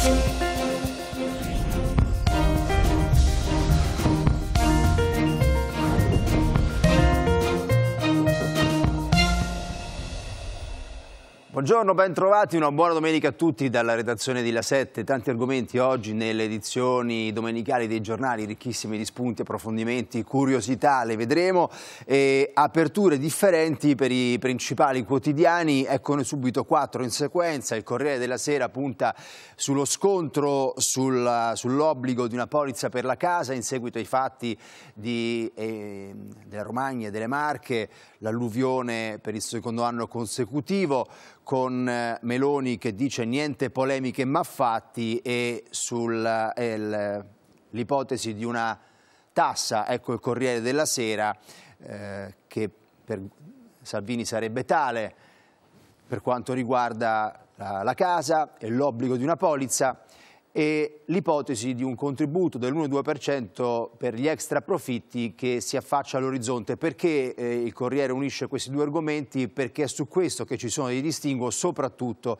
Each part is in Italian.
Thank you. Buongiorno, bentrovati, una buona domenica a tutti dalla redazione di La Sette. Tanti argomenti oggi nelle edizioni domenicali dei giornali, ricchissimi di spunti, approfondimenti, curiosità, le vedremo, e aperture differenti per i principali quotidiani, eccone subito quattro in sequenza. Il Corriere della Sera punta sullo scontro sul, sull'obbligo di una polizza per la casa in seguito ai fatti di, eh, della Romagna e delle Marche, l'alluvione per il secondo anno consecutivo con eh, Meloni che dice niente polemiche ma fatti e sull'ipotesi eh, di una tassa, ecco il Corriere della Sera, eh, che per Salvini sarebbe tale per quanto riguarda la, la casa e l'obbligo di una polizza, e l'ipotesi di un contributo dell'1-2% per gli extra profitti che si affaccia all'orizzonte. Perché eh, il Corriere unisce questi due argomenti? Perché è su questo che ci sono dei distinguo, soprattutto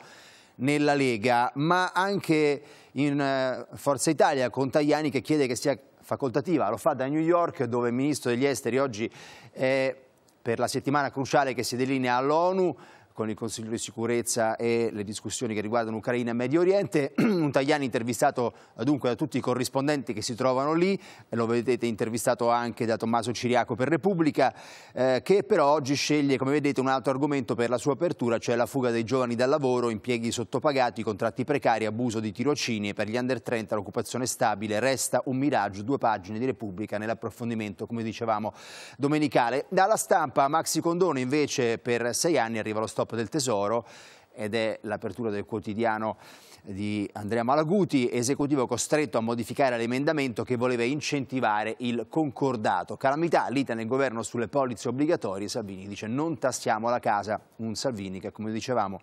nella Lega, ma anche in eh, Forza Italia con Tajani che chiede che sia facoltativa. Lo fa da New York, dove il ministro degli esteri oggi è per la settimana cruciale che si delinea all'ONU, con il Consiglio di sicurezza e le discussioni che riguardano Ucraina e Medio Oriente. Un Tajani intervistato dunque da tutti i corrispondenti che si trovano lì, lo vedete intervistato anche da Tommaso Ciriaco per Repubblica, eh, che però oggi sceglie, come vedete, un altro argomento per la sua apertura, cioè la fuga dei giovani dal lavoro, impieghi sottopagati, contratti precari, abuso di tirocini. Per gli under 30 l'occupazione stabile resta un miraggio, due pagine di Repubblica nell'approfondimento, come dicevamo, domenicale. Dalla stampa Maxi Condone invece per sei anni arriva lo stop corpo del tesoro ed è l'apertura del quotidiano di Andrea Malaguti, esecutivo costretto a modificare l'emendamento che voleva incentivare il concordato. Calamità, lita nel governo sulle polizze obbligatorie, Salvini dice non tassiamo la casa, un Salvini che come dicevamo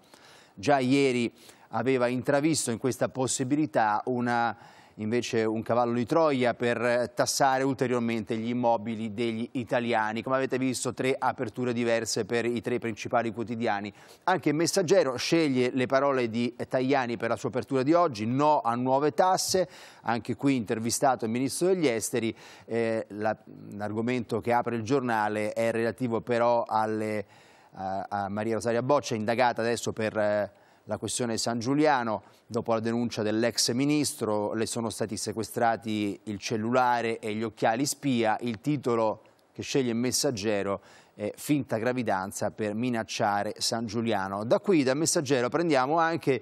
già ieri aveva intravisto in questa possibilità una invece un cavallo di Troia per eh, tassare ulteriormente gli immobili degli italiani. Come avete visto tre aperture diverse per i tre principali quotidiani. Anche il messaggero sceglie le parole di Tajani per la sua apertura di oggi, no a nuove tasse, anche qui intervistato il ministro degli esteri, eh, l'argomento la, che apre il giornale è relativo però alle, a, a Maria Rosaria Boccia, indagata adesso per... Eh, la questione San Giuliano, dopo la denuncia dell'ex ministro le sono stati sequestrati il cellulare e gli occhiali spia, il titolo che sceglie il messaggero è finta gravidanza per minacciare San Giuliano. Da qui, da messaggero, prendiamo anche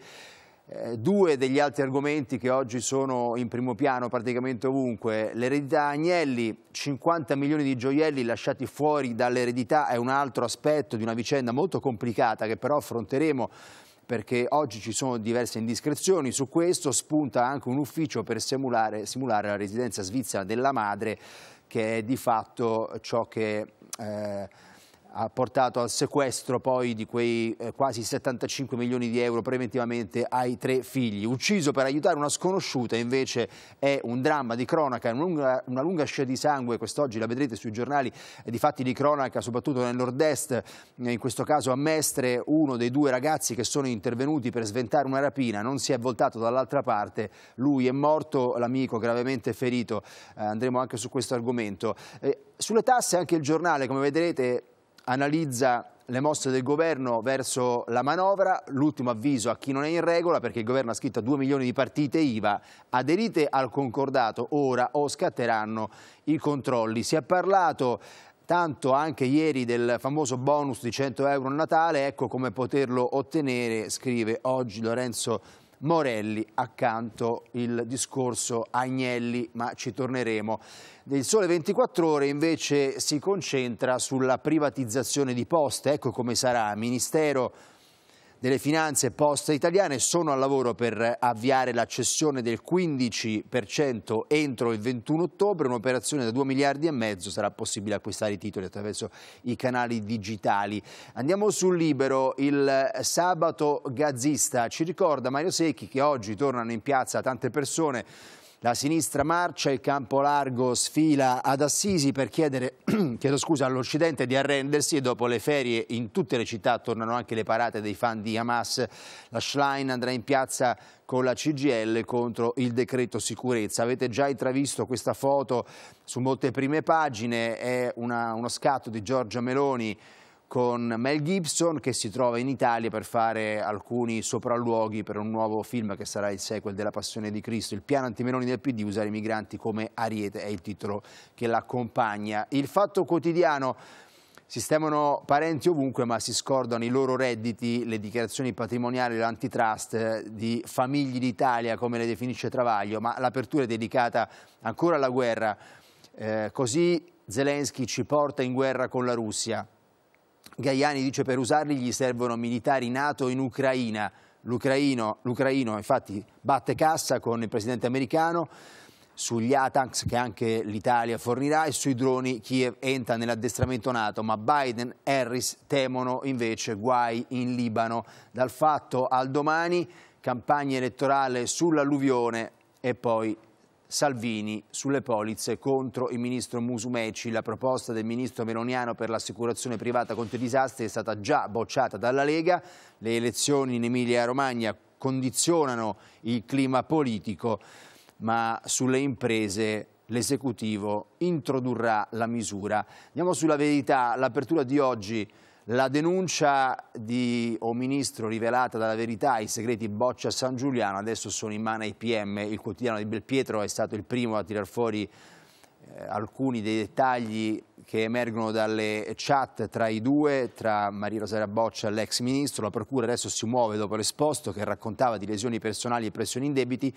eh, due degli altri argomenti che oggi sono in primo piano praticamente ovunque. L'eredità Agnelli, 50 milioni di gioielli lasciati fuori dall'eredità è un altro aspetto di una vicenda molto complicata che però affronteremo perché oggi ci sono diverse indiscrezioni su questo, spunta anche un ufficio per simulare, simulare la residenza svizzera della madre che è di fatto ciò che... Eh, ha portato al sequestro poi di quei eh, quasi 75 milioni di euro preventivamente ai tre figli. Ucciso per aiutare una sconosciuta invece è un dramma di cronaca, una lunga, una lunga scia di sangue, quest'oggi la vedrete sui giornali eh, di fatti di cronaca, soprattutto nel nord-est, eh, in questo caso a Mestre, uno dei due ragazzi che sono intervenuti per sventare una rapina, non si è voltato dall'altra parte, lui è morto, l'amico gravemente ferito, andremo anche su questo argomento. Sulle tasse anche il giornale, come vedrete, analizza le mosse del governo verso la manovra, l'ultimo avviso a chi non è in regola perché il governo ha scritto 2 milioni di partite IVA, aderite al concordato ora o scatteranno i controlli. Si è parlato tanto anche ieri del famoso bonus di 100 euro a Natale, ecco come poterlo ottenere, scrive oggi Lorenzo Morelli, accanto il discorso Agnelli, ma ci torneremo. Il Sole 24 Ore invece si concentra sulla privatizzazione di poste, ecco come sarà, Ministero delle Finanze e Poste Italiane sono al lavoro per avviare l'accessione del 15% entro il 21 ottobre, un'operazione da 2 miliardi e mezzo, sarà possibile acquistare i titoli attraverso i canali digitali. Andiamo sul Libero, il sabato gazzista, ci ricorda Mario Secchi che oggi tornano in piazza tante persone la sinistra marcia, il campo largo sfila ad Assisi per chiedere all'Occidente di arrendersi e dopo le ferie in tutte le città tornano anche le parate dei fan di Hamas. La Schlein andrà in piazza con la CGL contro il decreto sicurezza. Avete già intravisto questa foto su molte prime pagine, è una, uno scatto di Giorgia Meloni con Mel Gibson che si trova in Italia per fare alcuni sopralluoghi per un nuovo film che sarà il sequel della Passione di Cristo. Il piano antimeloni del PD usare i migranti come ariete è il titolo che l'accompagna. Il fatto quotidiano sistemano parenti ovunque ma si scordano i loro redditi, le dichiarazioni patrimoniali l'antitrust eh, di famiglie d'Italia come le definisce Travaglio, ma l'apertura è dedicata ancora alla guerra. Eh, così Zelensky ci porta in guerra con la Russia Gaiani dice per usarli gli servono militari NATO in Ucraina. L'Ucraino, infatti batte cassa con il presidente americano sugli ATANX che anche l'Italia fornirà e sui droni Kiev entra nell'addestramento NATO, ma Biden e Harris temono invece guai in Libano. Dal fatto al domani, campagna elettorale sull'alluvione e poi Salvini sulle polizze contro il ministro Musumeci. La proposta del ministro Meloniano per l'assicurazione privata contro i disastri è stata già bocciata dalla Lega. Le elezioni in Emilia-Romagna condizionano il clima politico, ma sulle imprese l'esecutivo introdurrà la misura. Andiamo sulla verità, l'apertura di oggi la denuncia di O Ministro rivelata dalla verità, i segreti boccia San Giuliano, adesso sono in mano ai PM. Il quotidiano di Belpietro è stato il primo a tirar fuori eh, alcuni dei dettagli che emergono dalle chat tra i due, tra Maria Rosaria Boccia e l'ex ministro. La procura adesso si muove dopo l'esposto che raccontava di lesioni personali e pressioni in, debiti.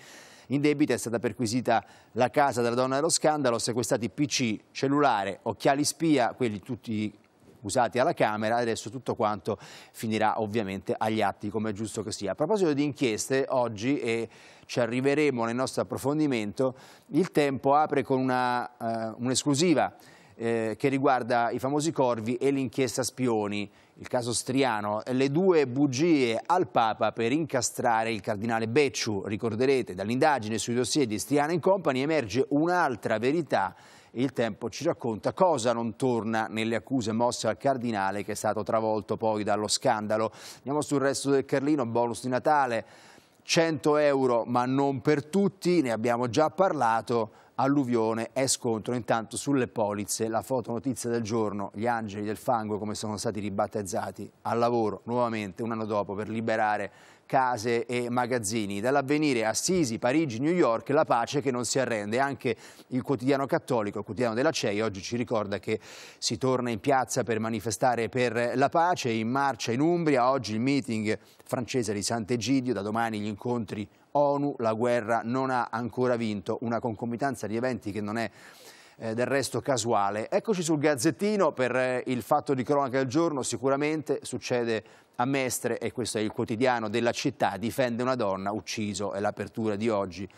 in debito. È stata perquisita la casa della donna dello scandalo, sequestrati PC, cellulare, occhiali spia, quelli tutti usati alla Camera adesso tutto quanto finirà ovviamente agli atti come è giusto che sia. A proposito di inchieste, oggi e ci arriveremo nel nostro approfondimento, il tempo apre con eh, un'esclusiva uh, un eh, che riguarda i famosi corvi e l'inchiesta Spioni, il caso Striano, le due bugie al Papa per incastrare il cardinale Becciu. Ricorderete, dall'indagine sui dossier di Striano in Company emerge un'altra verità il tempo ci racconta cosa non torna nelle accuse mosse al cardinale che è stato travolto poi dallo scandalo. Andiamo sul resto del Carlino, bonus di Natale, 100 euro ma non per tutti, ne abbiamo già parlato, alluvione e scontro intanto sulle polizze, la fotonotizia del giorno, gli angeli del fango come sono stati ribattezzati al lavoro nuovamente un anno dopo per liberare case e magazzini. Dall'avvenire Assisi, Parigi, New York, la pace che non si arrende. Anche il quotidiano cattolico, il quotidiano della CEI, oggi ci ricorda che si torna in piazza per manifestare per la pace, in marcia in Umbria, oggi il meeting francese di Sant'Egidio, da domani gli incontri ONU, la guerra non ha ancora vinto, una concomitanza di eventi che non è eh, del resto casuale. Eccoci sul Gazzettino per eh, il fatto di cronaca del giorno, sicuramente succede a Mestre, e questo è il quotidiano della città, difende una donna, ucciso, è l'apertura di oggi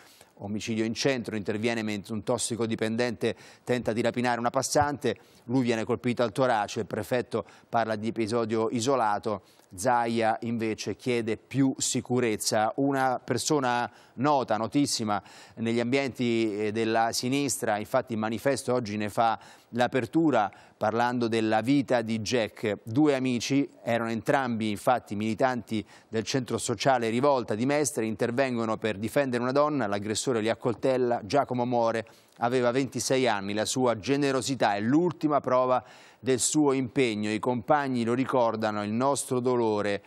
omicidio in centro, interviene mentre un tossicodipendente tenta di rapinare una passante, lui viene colpito al torace, il prefetto parla di episodio isolato, Zaia invece chiede più sicurezza. Una persona nota, notissima negli ambienti eh, della sinistra, infatti il manifesto oggi ne fa l'apertura parlando della vita di Jack. Due amici, erano entrambi infatti militanti del centro sociale Rivolta di Mestre, intervengono per difendere una donna, l'aggressore li accoltella, Giacomo muore, aveva 26 anni, la sua generosità è l'ultima prova del suo impegno, i compagni lo ricordano, il nostro dolore,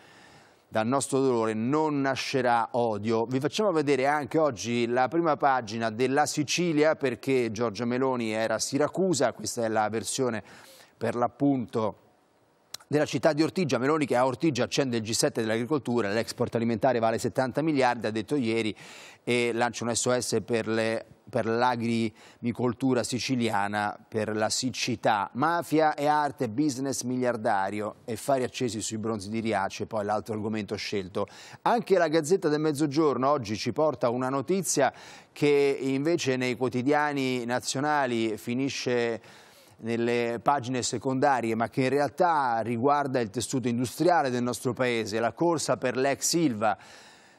dal nostro dolore non nascerà odio. Vi facciamo vedere anche oggi la prima pagina della Sicilia perché Giorgia Meloni era a Siracusa, questa è la versione per l'appunto della città di Ortigia. Meloni che a Ortigia accende il G7 dell'agricoltura, l'export alimentare vale 70 miliardi, ha detto ieri, e lancia un SOS per le per l'agricoltura siciliana, per la siccità. Mafia e arte, business miliardario e fari accesi sui bronzi di Riace, poi l'altro argomento scelto. Anche la Gazzetta del Mezzogiorno oggi ci porta una notizia che invece nei quotidiani nazionali finisce nelle pagine secondarie, ma che in realtà riguarda il tessuto industriale del nostro paese, la corsa per l'ex Silva.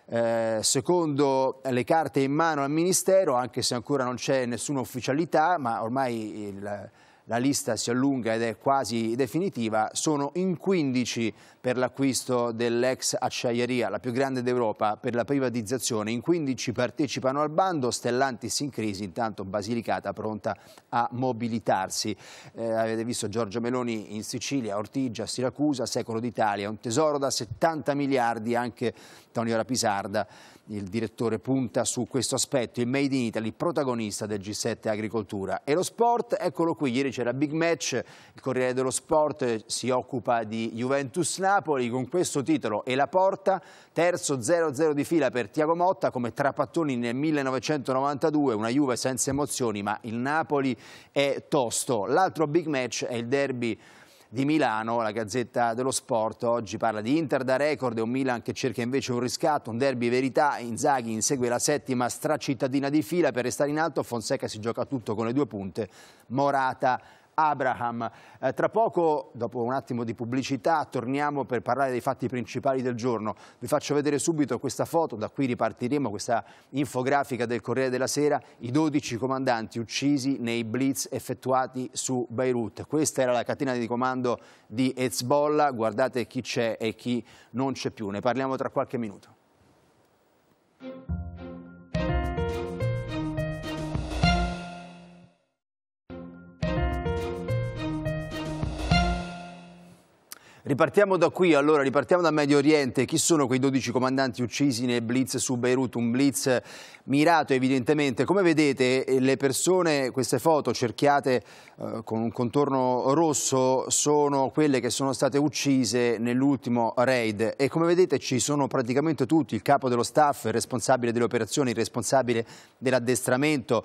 Eh, secondo le carte in mano al Ministero, anche se ancora non c'è nessuna ufficialità, ma ormai il, la lista si allunga ed è quasi definitiva, sono in 15 per l'acquisto dell'ex acciaieria, la più grande d'Europa, per la privatizzazione. In 15 partecipano al bando, Stellantis in crisi, intanto Basilicata pronta a mobilitarsi. Eh, avete visto Giorgio Meloni in Sicilia, Ortigia, Siracusa, Secolo d'Italia, un tesoro da 70 miliardi anche Tonio Rapisarda il direttore punta su questo aspetto, il Made in Italy, protagonista del G7 Agricoltura. E lo sport, eccolo qui, ieri c'era Big Match, il Corriere dello Sport eh, si occupa di Juventus-Napoli con questo titolo e la porta, terzo 0-0 di fila per Tiago Motta come Trapattoni nel 1992, una Juve senza emozioni ma il Napoli è tosto. L'altro big match è il derby di Milano, la Gazzetta dello Sport oggi parla di Inter da record e un Milan che cerca invece un riscatto, un derby verità, Inzaghi insegue la settima stracittadina di fila per restare in alto, Fonseca si gioca tutto con le due punte, Morata Abraham. Eh, tra poco, dopo un attimo di pubblicità, torniamo per parlare dei fatti principali del giorno. Vi faccio vedere subito questa foto, da qui ripartiremo, questa infografica del Corriere della Sera, i 12 comandanti uccisi nei blitz effettuati su Beirut. Questa era la catena di comando di Hezbollah, guardate chi c'è e chi non c'è più. Ne parliamo tra qualche minuto. Ripartiamo da qui, allora, ripartiamo dal Medio Oriente. Chi sono quei 12 comandanti uccisi nel blitz su Beirut? Un blitz mirato, evidentemente. Come vedete, eh, le persone, queste foto cerchiate eh, con un contorno rosso, sono quelle che sono state uccise nell'ultimo raid. E come vedete ci sono praticamente tutti, il capo dello staff, il responsabile delle operazioni, il responsabile dell'addestramento,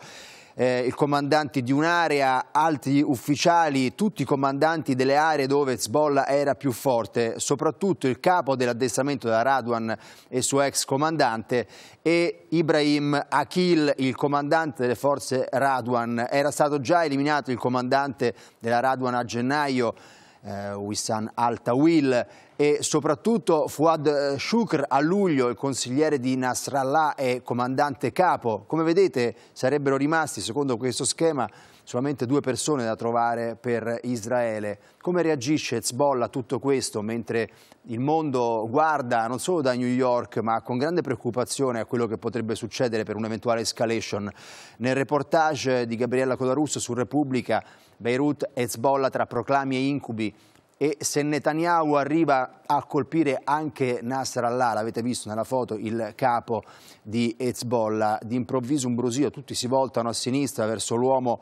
eh, il comandante di un'area, altri ufficiali, tutti i comandanti delle aree dove Zbolla era più forte, soprattutto il capo dell'addestramento da Radwan e il suo ex comandante e Ibrahim Akil, il comandante delle forze Radwan. Era stato già eliminato il comandante della Radwan a gennaio eh, Wissan Al-Tawil e soprattutto Fuad eh, Shukr a luglio, il consigliere di Nasrallah e comandante capo. Come vedete sarebbero rimasti, secondo questo schema, solamente due persone da trovare per Israele. Come reagisce Hezbollah a tutto questo mentre il mondo guarda non solo da New York ma con grande preoccupazione a quello che potrebbe succedere per un'eventuale escalation? Nel reportage di Gabriella Colarusso su Repubblica, Beirut, Hezbollah tra proclami e incubi, e se Netanyahu arriva a colpire anche Nasser Allah, l'avete visto nella foto, il capo di Hezbollah, d'improvviso un brusio, tutti si voltano a sinistra verso l'uomo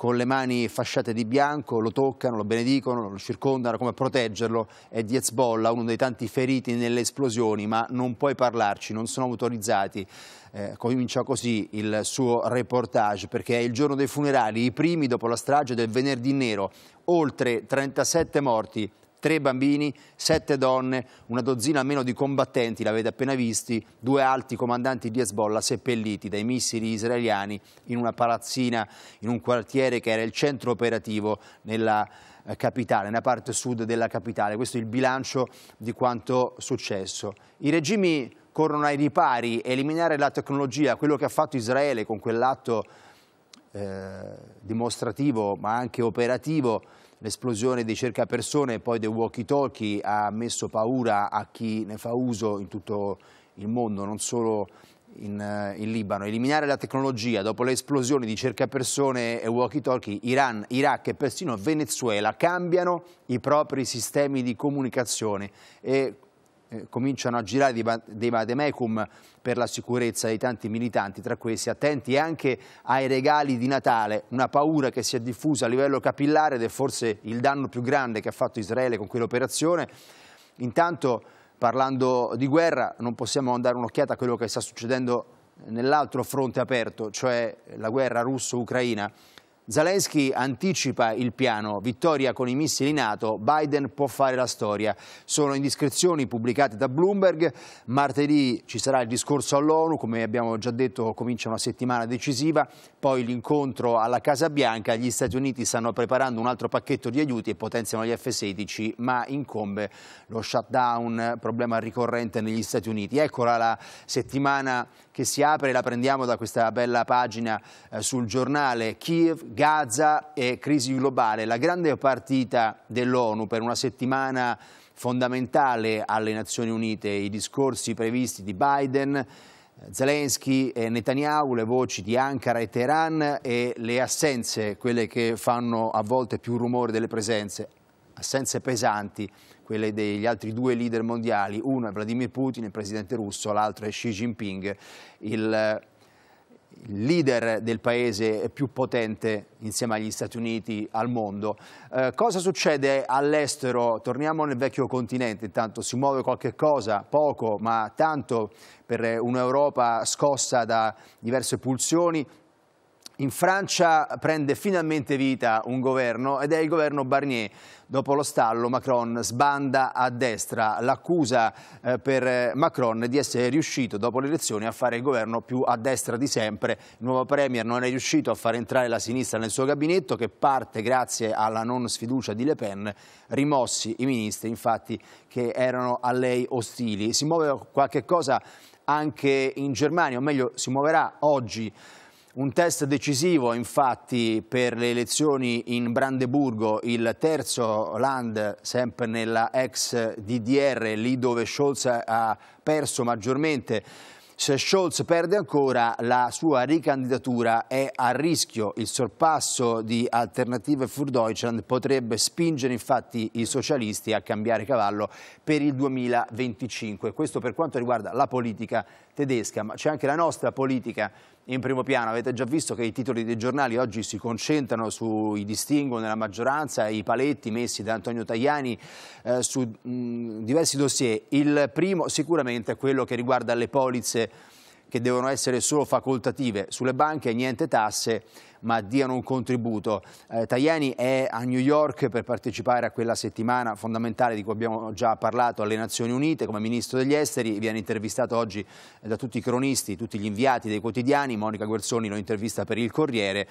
con le mani fasciate di bianco, lo toccano, lo benedicono, lo circondano, come proteggerlo. È di Hezbollah, uno dei tanti feriti nelle esplosioni, ma non puoi parlarci, non sono autorizzati. Eh, comincia così il suo reportage, perché è il giorno dei funerali, i primi dopo la strage del venerdì nero, oltre 37 morti tre bambini, sette donne, una dozzina almeno di combattenti, l'avete appena visti, due alti comandanti di Hezbollah seppelliti dai missili israeliani in una palazzina, in un quartiere che era il centro operativo nella eh, capitale, nella parte sud della capitale. Questo è il bilancio di quanto successo. I regimi corrono ai ripari, eliminare la tecnologia, quello che ha fatto Israele con quell'atto eh, dimostrativo ma anche operativo, L'esplosione di circa persone e poi dei walkie-talkie ha messo paura a chi ne fa uso in tutto il mondo, non solo in, eh, in, Libano. Eliminare la tecnologia dopo le esplosioni di cercapersone e walkie-talkie, Iran, Iraq e persino Venezuela cambiano i propri sistemi di comunicazione e eh, cominciano a girare dei, dei vademecum per la sicurezza di tanti militanti, tra questi attenti anche ai regali di Natale, una paura che si è diffusa a livello capillare ed è forse il danno più grande che ha fatto Israele con quell'operazione. Intanto, parlando di guerra, non possiamo dare un'occhiata a quello che sta succedendo nell'altro fronte aperto, cioè la guerra russo-ucraina. Zelensky anticipa il piano, vittoria con i missili NATO, Biden può fare la storia. Sono indiscrezioni pubblicate da Bloomberg, martedì ci sarà il discorso all'ONU, come abbiamo già detto comincia una settimana decisiva, poi l'incontro alla Casa Bianca, gli Stati Uniti stanno preparando un altro pacchetto di aiuti e potenziano gli F-16, ma incombe lo shutdown, problema ricorrente negli Stati Uniti. Eccola la settimana che si apre, la prendiamo da questa bella pagina eh, sul giornale, Kiev, Gaza e crisi globale, la grande partita dell'ONU per una settimana fondamentale alle Nazioni Unite, i discorsi previsti di Biden, eh, Zelensky e Netanyahu, le voci di Ankara e Teheran e le assenze, quelle che fanno a volte più rumore delle presenze, assenze pesanti quelle degli altri due leader mondiali, uno è Vladimir Putin, il presidente russo, l'altro è Xi Jinping, il leader del paese più potente insieme agli Stati Uniti al mondo. Eh, cosa succede all'estero? Torniamo nel vecchio continente, intanto si muove qualche cosa, poco ma tanto per un'Europa scossa da diverse pulsioni, in Francia prende finalmente vita un governo ed è il governo Barnier. Dopo lo stallo Macron sbanda a destra l'accusa eh, per eh, Macron di essere riuscito dopo le elezioni a fare il governo più a destra di sempre. Il nuovo Premier non è riuscito a far entrare la sinistra nel suo gabinetto che parte grazie alla non sfiducia di Le Pen, rimossi i ministri infatti che erano a lei ostili. Si muove qualche cosa anche in Germania, o meglio si muoverà oggi un test decisivo infatti per le elezioni in Brandeburgo, il terzo land sempre nella ex DDR, lì dove Scholz ha perso maggiormente. Se Scholz perde ancora, la sua ricandidatura è a rischio. Il sorpasso di Alternative für Deutschland potrebbe spingere infatti i socialisti a cambiare cavallo per il 2025. Questo per quanto riguarda la politica tedesca, ma c'è anche la nostra politica in primo piano. Avete già visto che i titoli dei giornali oggi si concentrano sui distinguo nella maggioranza, i paletti messi da Antonio Tajani eh, su mh, diversi dossier. Il primo sicuramente è quello che riguarda le polizze che devono essere solo facoltative sulle banche, niente tasse, ma diano un contributo. Eh, Tajani è a New York per partecipare a quella settimana fondamentale di cui abbiamo già parlato alle Nazioni Unite come ministro degli esteri, viene intervistato oggi eh, da tutti i cronisti, tutti gli inviati dei quotidiani, Monica Guerzoni lo intervista per il Corriere.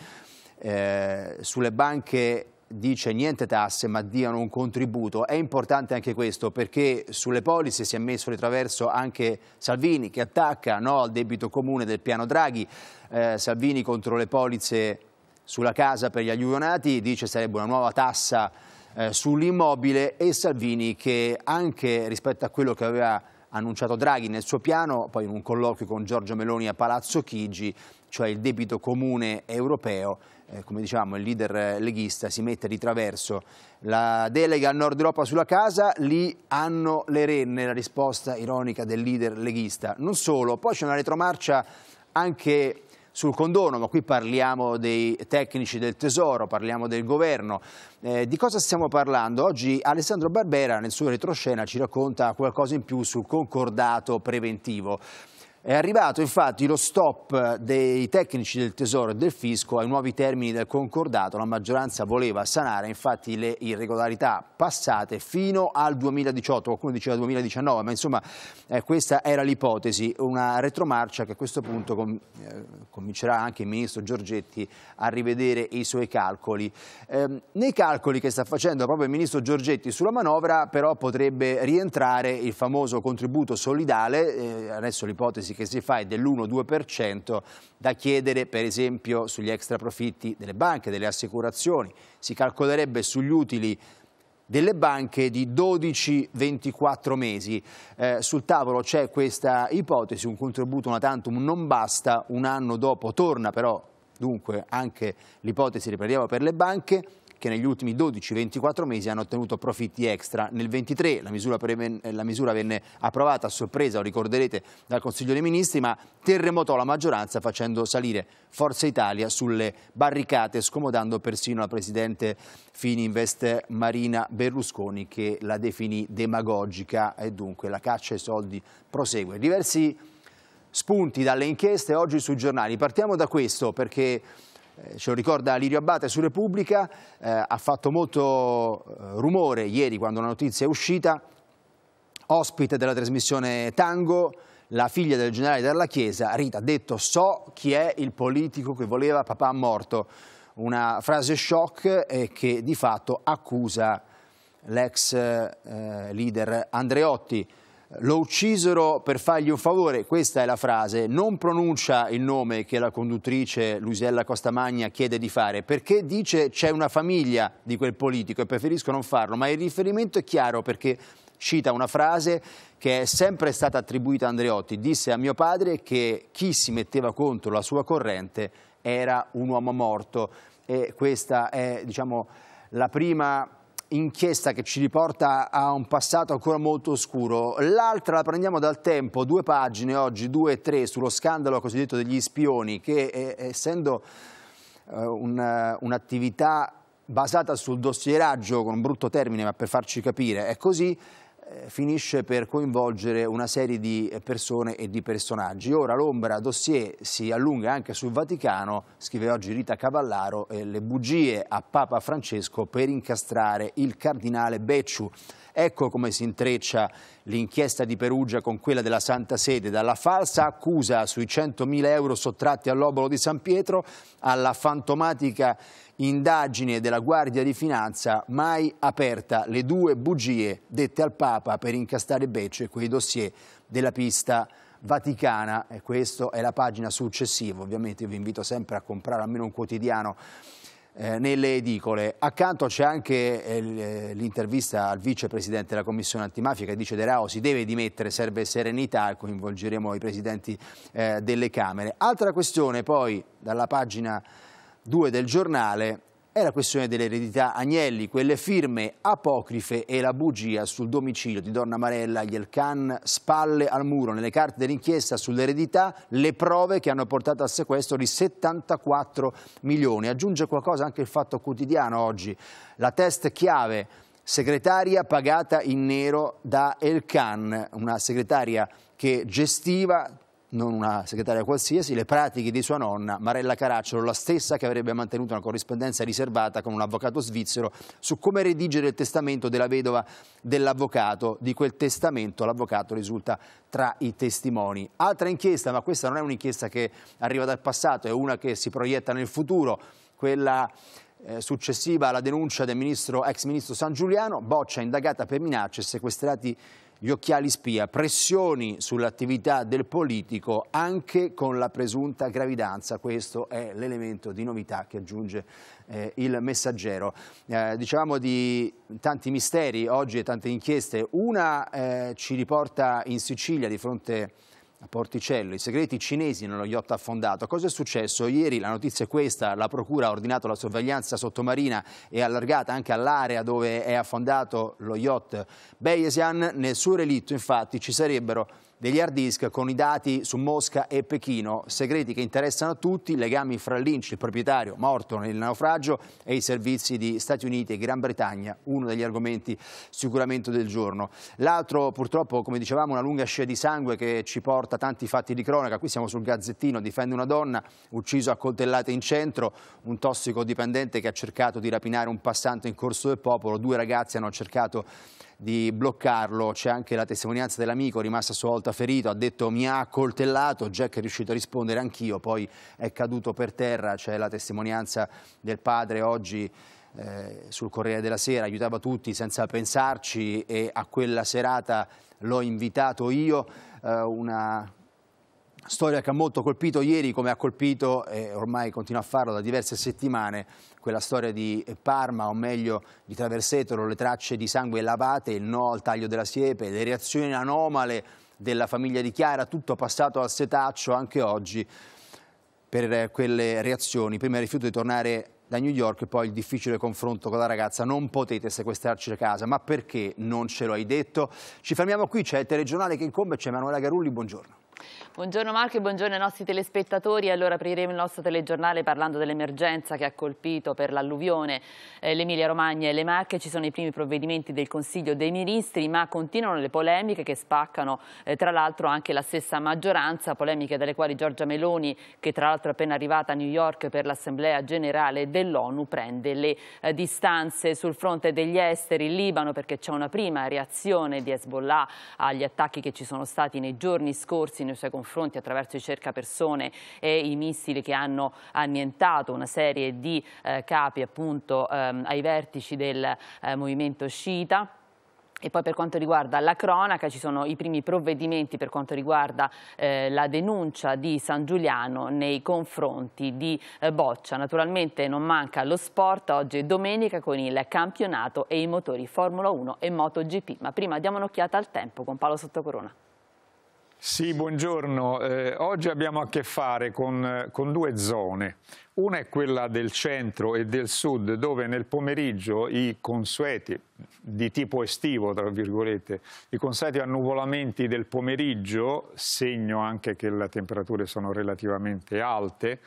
Eh, sulle banche dice niente tasse ma diano un contributo. È importante anche questo perché sulle polizze si è messo di traverso anche Salvini che attacca no, al debito comune del piano Draghi, eh, Salvini contro le polizze sulla casa per gli alluvionati, dice sarebbe una nuova tassa eh, sull'immobile e Salvini che anche rispetto a quello che aveva annunciato Draghi nel suo piano, poi in un colloquio con Giorgio Meloni a Palazzo Chigi, cioè il debito comune europeo, eh, come diciamo il leader eh, leghista si mette di traverso la delega al nord Europa sulla casa, lì hanno le renne, la risposta ironica del leader leghista. Non solo, poi c'è una retromarcia anche sul condono, ma qui parliamo dei tecnici del Tesoro, parliamo del governo. Eh, di cosa stiamo parlando? Oggi Alessandro Barbera nel suo retroscena ci racconta qualcosa in più sul concordato preventivo. È arrivato infatti lo stop dei tecnici del Tesoro e del Fisco ai nuovi termini del concordato. La maggioranza voleva sanare infatti le irregolarità passate fino al 2018, qualcuno diceva 2019, ma insomma eh, questa era l'ipotesi, una retromarcia che a questo punto com eh, comincerà anche il ministro Giorgetti a rivedere i suoi calcoli. Eh, nei calcoli che sta facendo proprio il ministro Giorgetti sulla manovra però potrebbe rientrare il famoso contributo solidale, eh, adesso l'ipotesi che si fa è dell'1-2%, da chiedere per esempio sugli extra profitti delle banche, delle assicurazioni. Si calcolerebbe sugli utili delle banche di 12-24 mesi. Eh, sul tavolo c'è questa ipotesi, un contributo una tantum non basta, un anno dopo torna però dunque anche l'ipotesi, riprendiamo per le banche, che negli ultimi 12-24 mesi hanno ottenuto profitti extra. Nel 23 la misura, eh, la misura venne approvata a sorpresa, lo ricorderete, dal Consiglio dei Ministri, ma terremotò la maggioranza facendo salire Forza Italia sulle barricate, scomodando persino la Presidente Fininvest Marina Berlusconi che la definì demagogica e dunque la caccia ai soldi prosegue. Diversi spunti dalle inchieste oggi sui giornali. Partiamo da questo perché eh, ce lo ricorda Lirio Abate su Repubblica, eh, ha fatto molto eh, rumore ieri quando la notizia è uscita, ospite della trasmissione Tango, la figlia del generale della Chiesa, Rita, ha detto so chi è il politico che voleva papà morto, una frase shock eh, che di fatto accusa l'ex eh, leader Andreotti lo uccisero per fargli un favore, questa è la frase, non pronuncia il nome che la conduttrice Luisella Costamagna chiede di fare, perché dice c'è una famiglia di quel politico e preferisco non farlo, ma il riferimento è chiaro perché cita una frase che è sempre stata attribuita a Andreotti, disse a mio padre che chi si metteva contro la sua corrente era un uomo morto e questa è diciamo, la prima inchiesta che ci riporta a un passato ancora molto oscuro. L'altra la prendiamo dal tempo, due pagine oggi, due e tre, sullo scandalo cosiddetto degli spioni, che eh, essendo eh, un'attività basata sul dossieraggio, con un brutto termine, ma per farci capire, è così, eh, finisce per coinvolgere una serie di persone e di personaggi. Ora l'ombra dossier si allunga anche sul Vaticano, scrive oggi Rita Cavallaro, eh, le bugie a Papa Francesco per incastrare il cardinale Becciu. Ecco come si intreccia l'inchiesta di Perugia con quella della Santa Sede, dalla falsa accusa sui 100.000 euro sottratti all'obolo di San Pietro alla fantomatica indagine della Guardia di Finanza mai aperta, le due bugie dette al Papa per incastare becce quei dossier della pista vaticana e questa è la pagina successiva, ovviamente vi invito sempre a comprare almeno un quotidiano eh, nelle edicole. Accanto c'è anche eh, eh, l'intervista al vicepresidente della Commissione antimafia che dice De Rao si deve dimettere, serve serenità, coinvolgeremo i presidenti eh, delle Camere. Altra questione poi dalla pagina 2 del giornale è la questione dell'eredità Agnelli, quelle firme apocrife e la bugia sul domicilio di Donna Marella Yelkan, spalle al muro, nelle carte dell'inchiesta sull'eredità, le prove che hanno portato al sequestro di 74 milioni. Aggiunge qualcosa anche il fatto quotidiano oggi, la test chiave segretaria pagata in nero da Elkan, una segretaria che gestiva non una segretaria qualsiasi, le pratiche di sua nonna, Marella Caracciolo, la stessa che avrebbe mantenuto una corrispondenza riservata con un avvocato svizzero su come redigere il testamento della vedova dell'avvocato. Di quel testamento l'avvocato risulta tra i testimoni. Altra inchiesta, ma questa non è un'inchiesta che arriva dal passato, è una che si proietta nel futuro, quella eh, successiva alla denuncia del ministro, ex ministro San Giuliano, boccia indagata per minacce e sequestrati gli occhiali spia, pressioni sull'attività del politico anche con la presunta gravidanza, questo è l'elemento di novità che aggiunge eh, il messaggero. Eh, diciamo di tanti misteri oggi e tante inchieste, una eh, ci riporta in Sicilia di fronte a a Porticello, i segreti cinesi nello yacht affondato. Cosa è successo? Ieri la notizia è questa, la Procura ha ordinato la sorveglianza sottomarina e allargata anche all'area dove è affondato lo yacht Bayesian. Nel suo relitto infatti ci sarebbero degli hard disk con i dati su Mosca e Pechino, segreti che interessano a tutti, legami fra Lynch, il proprietario morto nel naufragio, e i servizi di Stati Uniti e Gran Bretagna, uno degli argomenti sicuramente del giorno. L'altro purtroppo, come dicevamo, una lunga scia di sangue che ci porta tanti fatti di cronaca, qui siamo sul Gazzettino, difende una donna, ucciso a coltellate in centro, un tossicodipendente che ha cercato di rapinare un passante in corso del popolo, due ragazzi hanno cercato di bloccarlo. C'è anche la testimonianza dell'amico rimasta a sua volta ferito, ha detto mi ha accoltellato, Jack è riuscito a rispondere anch'io, poi è caduto per terra, c'è la testimonianza del padre oggi eh, sul Corriere della Sera, aiutava tutti senza pensarci e a quella serata l'ho invitato io, eh, una storia che ha molto colpito ieri, come ha colpito e ormai continua a farlo da diverse settimane, quella storia di Parma, o meglio di Traversetolo, le tracce di sangue lavate, il no al taglio della siepe, le reazioni anomale della famiglia di Chiara, tutto passato al setaccio anche oggi per quelle reazioni. Prima il rifiuto di tornare da New York e poi il difficile confronto con la ragazza non potete sequestrarci a casa, ma perché non ce lo hai detto? Ci fermiamo qui, c'è il telegiornale che incombe, c'è Emanuela Garulli, buongiorno. Buongiorno Marco e buongiorno ai nostri telespettatori. Allora apriremo il nostro telegiornale parlando dell'emergenza che ha colpito per l'alluvione eh, l'Emilia Romagna e le Marche. Ci sono i primi provvedimenti del Consiglio dei Ministri, ma continuano le polemiche che spaccano eh, tra l'altro anche la stessa maggioranza, polemiche dalle quali Giorgia Meloni, che tra l'altro è appena arrivata a New York per l'Assemblea Generale dell'ONU, prende le eh, distanze sul fronte degli esteri in Libano perché c'è una prima reazione di Hezbollah agli attacchi che ci sono stati nei giorni scorsi nei suoi confronti attraverso i cercapersone e i missili che hanno annientato una serie di eh, capi appunto ehm, ai vertici del eh, movimento sciita. E poi per quanto riguarda la cronaca ci sono i primi provvedimenti per quanto riguarda eh, la denuncia di San Giuliano nei confronti di eh, Boccia. Naturalmente non manca lo sport, oggi è domenica con il campionato e i motori Formula 1 e MotoGP. Ma prima diamo un'occhiata al tempo con Paolo Sottocorona. Sì, buongiorno. Eh, oggi abbiamo a che fare con, eh, con, due zone. Una è quella del centro e del sud, dove nel pomeriggio i consueti, di tipo estivo, tra virgolette, i consueti annuvolamenti del pomeriggio, segno anche che le temperature sono relativamente alte,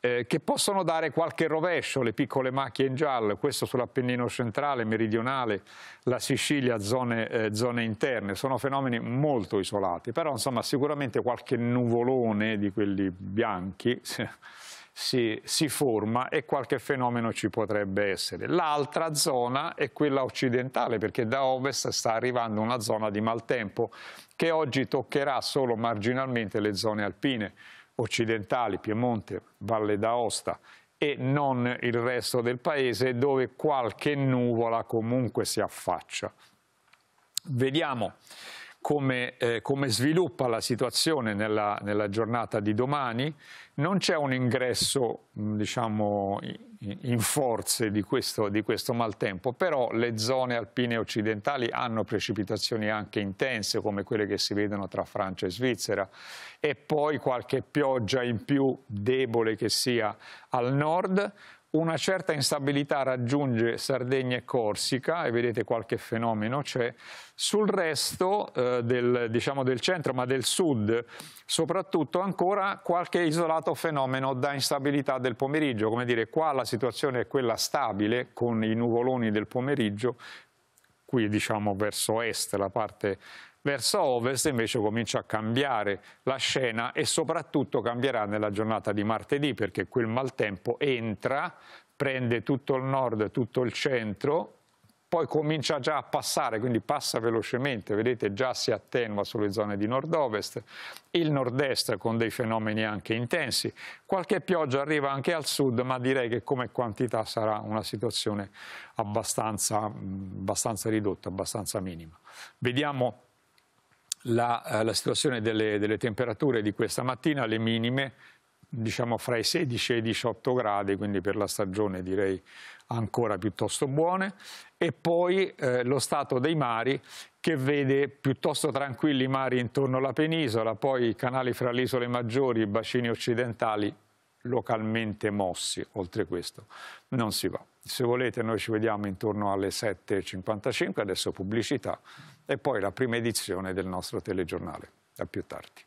eh, che possono dare qualche rovescio, le piccole macchie in giallo, questo sull'Appennino centrale, meridionale, la Sicilia, zone, eh, zone, interne, sono fenomeni molto isolati, però insomma sicuramente qualche nuvolone di quelli bianchi si, si forma e qualche fenomeno ci potrebbe essere. L'altra zona è quella occidentale, perché da ovest sta arrivando una zona di maltempo che oggi toccherà solo marginalmente le zone alpine occidentali, Piemonte, Valle d'Aosta e non il resto del paese dove qualche nuvola comunque si affaccia. Vediamo come, eh, come sviluppa la situazione nella, nella giornata di domani. Non c'è un ingresso diciamo, in forze di questo, di questo, maltempo, però le zone alpine occidentali hanno precipitazioni anche intense come quelle che si vedono tra Francia e Svizzera e poi qualche pioggia in più debole che sia al nord, una certa instabilità raggiunge Sardegna e Corsica e vedete qualche fenomeno c'è. Sul resto eh, del, diciamo del, centro ma del sud soprattutto ancora qualche isolato fenomeno da instabilità del pomeriggio. Come dire qua la situazione è quella stabile con i nuvoloni del pomeriggio qui diciamo verso est la parte Verso ovest invece comincia a cambiare la scena e soprattutto cambierà nella giornata di martedì perché quel maltempo entra, prende tutto il nord, tutto il centro, poi comincia già a passare, quindi passa velocemente, vedete già si attenua sulle zone di nord-ovest, il nord-est con dei fenomeni anche intensi, qualche pioggia arriva anche al sud, ma direi che come quantità sarà una situazione abbastanza, abbastanza ridotta, abbastanza minima. Vediamo la, eh, la situazione delle, delle, temperature di questa mattina, le minime diciamo fra i 16 e i 18 gradi, quindi per la stagione direi ancora piuttosto buone, e poi eh, lo stato dei mari che vede piuttosto tranquilli i mari intorno alla penisola, poi i canali fra le isole maggiori, i bacini occidentali localmente mossi, oltre questo non si va. Se volete noi ci vediamo intorno alle 7.55, adesso pubblicità e poi la prima edizione del nostro telegiornale. A più tardi.